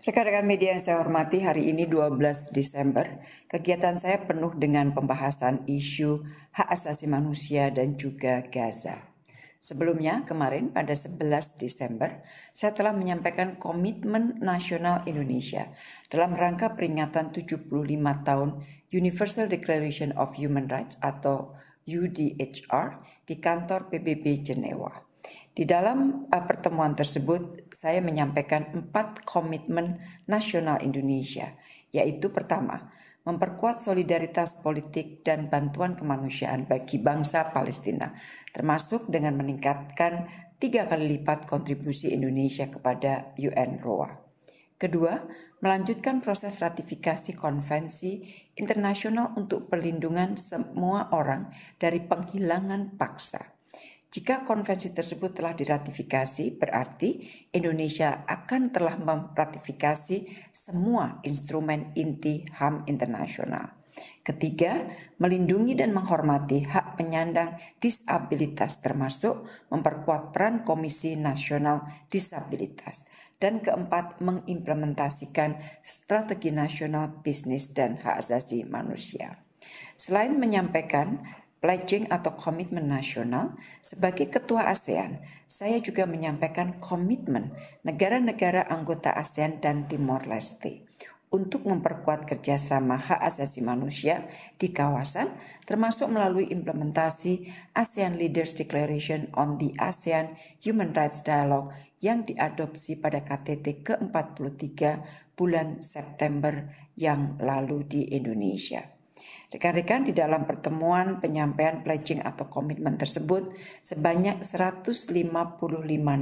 Rekan-rekan media yang saya hormati, hari ini 12 Desember, kegiatan saya penuh dengan pembahasan isu hak asasi manusia dan juga Gaza. Sebelumnya, kemarin pada 11 Desember, saya telah menyampaikan komitmen nasional Indonesia dalam rangka peringatan 75 tahun Universal Declaration of Human Rights atau UDHR di kantor PBB Jenewa. Di dalam eh, pertemuan tersebut, saya menyampaikan empat komitmen nasional Indonesia, yaitu pertama, memperkuat solidaritas politik dan bantuan kemanusiaan bagi bangsa Palestina, termasuk dengan meningkatkan tiga kali lipat kontribusi Indonesia kepada UNRWA. Kedua, melanjutkan proses ratifikasi konvensi internasional untuk perlindungan semua orang dari penghilangan paksa. Jika konvensi tersebut telah diratifikasi, berarti Indonesia akan telah meratifikasi semua instrumen inti HAM internasional. Ketiga, melindungi dan menghormati hak penyandang disabilitas termasuk memperkuat peran Komisi Nasional Disabilitas. Dan keempat, mengimplementasikan strategi nasional bisnis dan hak asasi manusia. Selain menyampaikan pledging atau komitmen nasional, sebagai Ketua ASEAN, saya juga menyampaikan komitmen negara-negara anggota ASEAN dan Timor Leste untuk memperkuat kerjasama hak asasi manusia di kawasan, termasuk melalui implementasi ASEAN Leaders Declaration on the ASEAN Human Rights Dialogue yang diadopsi pada KTT ke-43 bulan September yang lalu di Indonesia. Rekan-rekan di dalam pertemuan penyampaian pledging atau komitmen tersebut sebanyak 155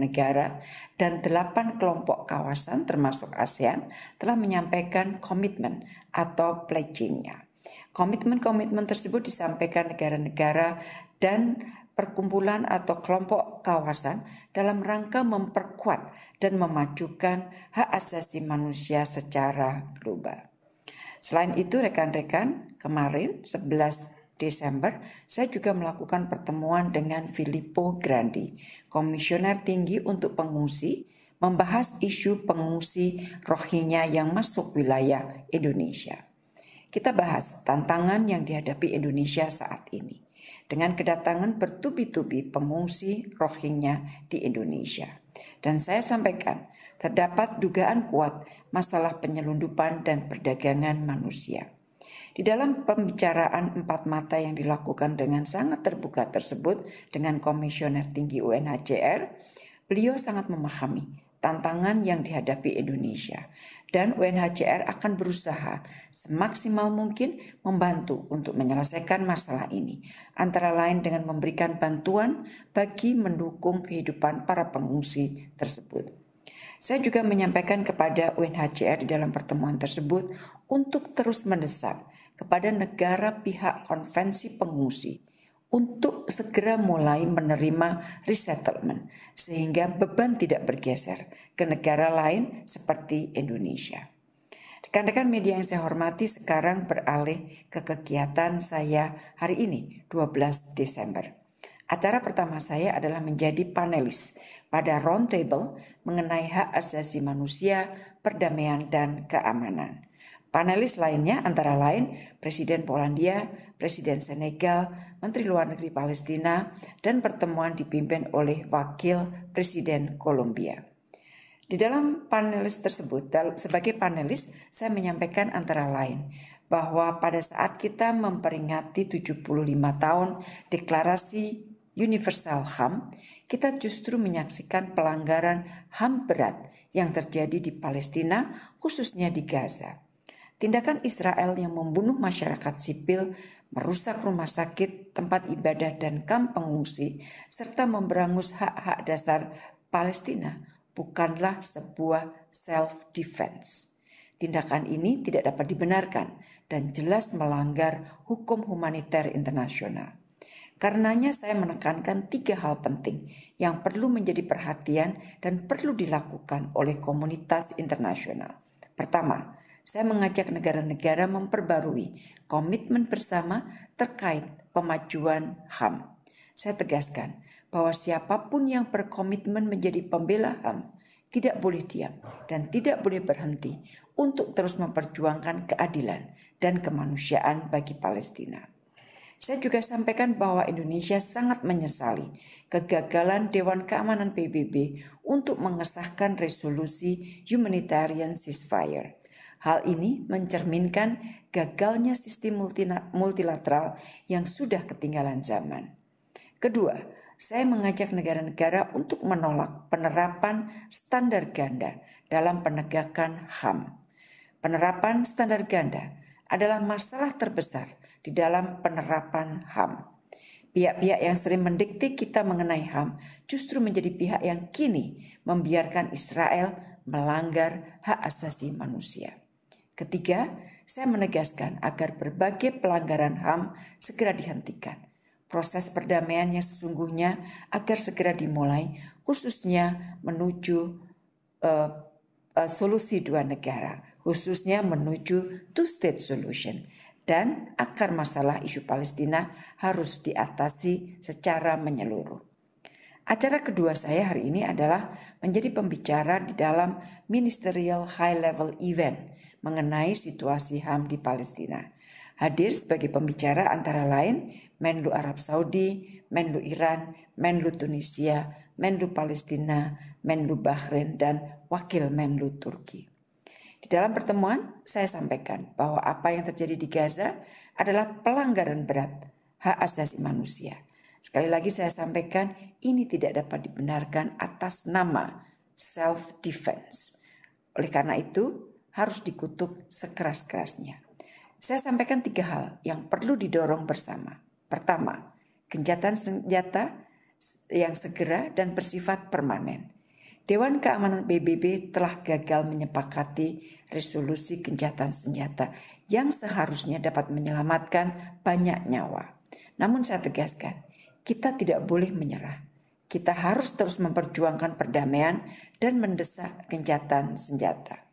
negara dan 8 kelompok kawasan termasuk ASEAN telah menyampaikan komitmen atau pledgingnya. Komitmen-komitmen tersebut disampaikan negara-negara dan perkumpulan atau kelompok kawasan dalam rangka memperkuat dan memajukan hak asasi manusia secara global. Selain itu rekan-rekan, kemarin 11 Desember saya juga melakukan pertemuan dengan Filippo Grandi, komisioner tinggi untuk pengungsi, membahas isu pengungsi Rohingya yang masuk wilayah Indonesia. Kita bahas tantangan yang dihadapi Indonesia saat ini dengan kedatangan bertubi-tubi pengungsi Rohingya di Indonesia. Dan saya sampaikan terdapat dugaan kuat masalah penyelundupan dan perdagangan manusia. Di dalam pembicaraan empat mata yang dilakukan dengan sangat terbuka tersebut dengan Komisioner Tinggi UNHCR, beliau sangat memahami tantangan yang dihadapi Indonesia dan UNHCR akan berusaha semaksimal mungkin membantu untuk menyelesaikan masalah ini antara lain dengan memberikan bantuan bagi mendukung kehidupan para pengungsi tersebut. Saya juga menyampaikan kepada UNHCR di dalam pertemuan tersebut untuk terus mendesak kepada negara pihak konvensi pengungsi untuk segera mulai menerima resettlement sehingga beban tidak bergeser ke negara lain seperti Indonesia. Rekan-rekan media yang saya hormati sekarang beralih ke kegiatan saya hari ini 12 Desember. Acara pertama saya adalah menjadi panelis pada roundtable mengenai hak asasi manusia, perdamaian, dan keamanan. Panelis lainnya antara lain Presiden Polandia, Presiden Senegal, Menteri Luar Negeri Palestina, dan pertemuan dipimpin oleh Wakil Presiden Kolombia. Di dalam panelis tersebut, sebagai panelis saya menyampaikan antara lain bahwa pada saat kita memperingati 75 tahun Deklarasi Universal HAM kita justru menyaksikan pelanggaran HAM berat yang terjadi di Palestina, khususnya di Gaza. Tindakan Israel yang membunuh masyarakat sipil, merusak rumah sakit, tempat ibadah, dan kamp pengungsi, serta memberangus hak-hak dasar Palestina bukanlah sebuah self-defense. Tindakan ini tidak dapat dibenarkan dan jelas melanggar hukum humaniter internasional. Karenanya saya menekankan tiga hal penting yang perlu menjadi perhatian dan perlu dilakukan oleh komunitas internasional. Pertama, saya mengajak negara-negara memperbarui komitmen bersama terkait pemajuan HAM. Saya tegaskan bahwa siapapun yang berkomitmen menjadi pembela HAM tidak boleh diam dan tidak boleh berhenti untuk terus memperjuangkan keadilan dan kemanusiaan bagi Palestina. Saya juga sampaikan bahwa Indonesia sangat menyesali kegagalan Dewan Keamanan PBB untuk mengesahkan resolusi humanitarian ceasefire. Hal ini mencerminkan gagalnya sistem multilateral yang sudah ketinggalan zaman. Kedua, saya mengajak negara-negara untuk menolak penerapan standar ganda dalam penegakan HAM. Penerapan standar ganda adalah masalah terbesar di dalam penerapan HAM. Pihak-pihak yang sering mendikte kita mengenai HAM justru menjadi pihak yang kini membiarkan Israel melanggar hak asasi manusia. Ketiga, saya menegaskan agar berbagai pelanggaran HAM segera dihentikan. Proses perdamaian yang sesungguhnya agar segera dimulai, khususnya menuju uh, uh, solusi dua negara, khususnya menuju two-state solution dan akar masalah isu Palestina harus diatasi secara menyeluruh. Acara kedua saya hari ini adalah menjadi pembicara di dalam Ministerial High Level Event mengenai situasi HAM di Palestina. Hadir sebagai pembicara antara lain Menlu Arab Saudi, Menlu Iran, Menlu Tunisia, Menlu Palestina, Menlu Bahrain, dan Wakil Menlu Turki. Di dalam pertemuan, saya sampaikan bahwa apa yang terjadi di Gaza adalah pelanggaran berat hak asasi manusia. Sekali lagi saya sampaikan, ini tidak dapat dibenarkan atas nama self-defense. Oleh karena itu, harus dikutuk sekeras-kerasnya. Saya sampaikan tiga hal yang perlu didorong bersama. Pertama, kenjatan senjata yang segera dan bersifat permanen. Dewan Keamanan PBB telah gagal menyepakati resolusi gencatan senjata yang seharusnya dapat menyelamatkan banyak nyawa. Namun saya tegaskan, kita tidak boleh menyerah. Kita harus terus memperjuangkan perdamaian dan mendesak gencatan senjata.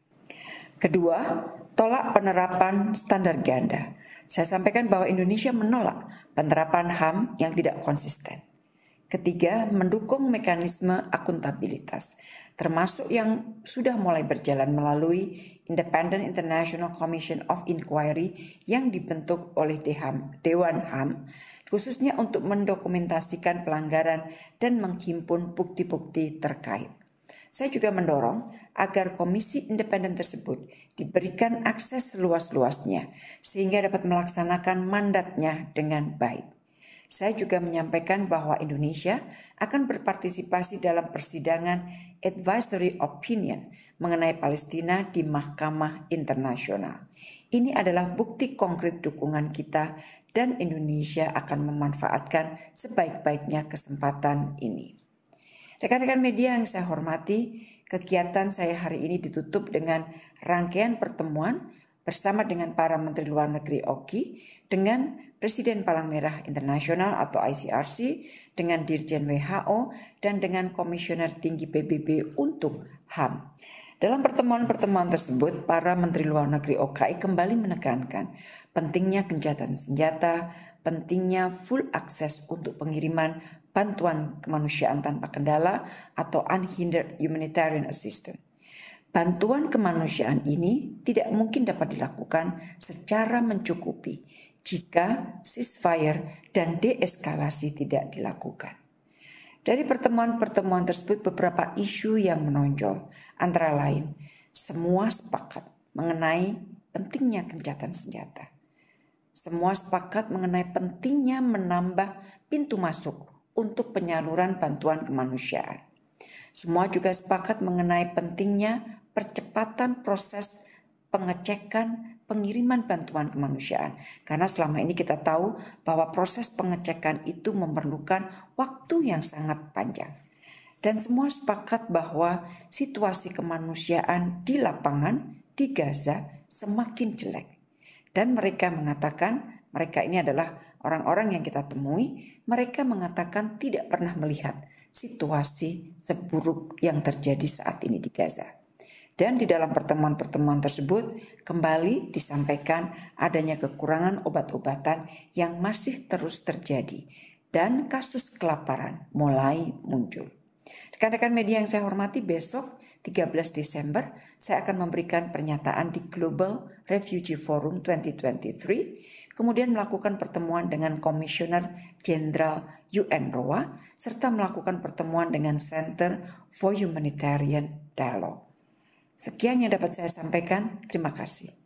Kedua, tolak penerapan standar ganda. Saya sampaikan bahwa Indonesia menolak penerapan HAM yang tidak konsisten. Ketiga, mendukung mekanisme akuntabilitas, termasuk yang sudah mulai berjalan melalui Independent International Commission of Inquiry yang dibentuk oleh Deham, Dewan HAM, khususnya untuk mendokumentasikan pelanggaran dan menghimpun bukti-bukti terkait. Saya juga mendorong agar komisi independen tersebut diberikan akses seluas-luasnya sehingga dapat melaksanakan mandatnya dengan baik. Saya juga menyampaikan bahwa Indonesia akan berpartisipasi dalam persidangan advisory opinion mengenai Palestina di Mahkamah Internasional. Ini adalah bukti konkret dukungan kita dan Indonesia akan memanfaatkan sebaik-baiknya kesempatan ini. Rekan-rekan media yang saya hormati, kegiatan saya hari ini ditutup dengan rangkaian pertemuan bersama dengan para Menteri Luar Negeri OKI dengan Presiden Palang Merah Internasional atau ICRC, dengan Dirjen WHO, dan dengan Komisioner Tinggi PBB untuk HAM. Dalam pertemuan-pertemuan tersebut, para Menteri Luar Negeri OKI kembali menekankan pentingnya kencatan senjata, pentingnya full akses untuk pengiriman bantuan kemanusiaan tanpa kendala atau unhindered humanitarian assistance. Bantuan kemanusiaan ini tidak mungkin dapat dilakukan secara mencukupi jika ceasefire dan deeskalasi tidak dilakukan. Dari pertemuan-pertemuan tersebut beberapa isu yang menonjol, antara lain semua sepakat mengenai pentingnya kencatan senjata. Semua sepakat mengenai pentingnya menambah pintu masuk untuk penyaluran bantuan kemanusiaan. Semua juga sepakat mengenai pentingnya percepatan proses pengecekan pengiriman bantuan kemanusiaan. Karena selama ini kita tahu bahwa proses pengecekan itu memerlukan waktu yang sangat panjang. Dan semua sepakat bahwa situasi kemanusiaan di lapangan di Gaza semakin jelek. Dan mereka mengatakan, mereka ini adalah orang-orang yang kita temui, mereka mengatakan tidak pernah melihat situasi seburuk yang terjadi saat ini di Gaza. Dan di dalam pertemuan-pertemuan tersebut kembali disampaikan adanya kekurangan obat-obatan yang masih terus terjadi dan kasus kelaparan mulai muncul. Rekan-rekan media yang saya hormati, besok 13 Desember saya akan memberikan pernyataan di Global Refugee Forum 2023, kemudian melakukan pertemuan dengan Komisioner Jenderal UN ROA serta melakukan pertemuan dengan Center for Humanitarian Dialogue. Sekian yang dapat saya sampaikan. Terima kasih.